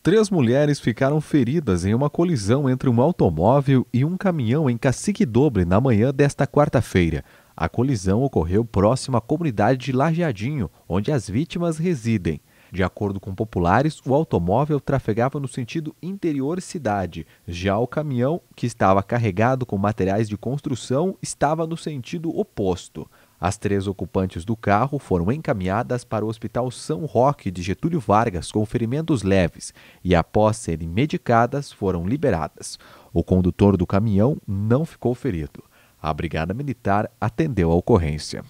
Três mulheres ficaram feridas em uma colisão entre um automóvel e um caminhão em Cacique Dobre na manhã desta quarta-feira. A colisão ocorreu próximo à comunidade de Lajeadinho, onde as vítimas residem. De acordo com populares, o automóvel trafegava no sentido interior-cidade, já o caminhão, que estava carregado com materiais de construção, estava no sentido oposto. As três ocupantes do carro foram encaminhadas para o Hospital São Roque de Getúlio Vargas com ferimentos leves e, após serem medicadas, foram liberadas. O condutor do caminhão não ficou ferido. A Brigada Militar atendeu a ocorrência.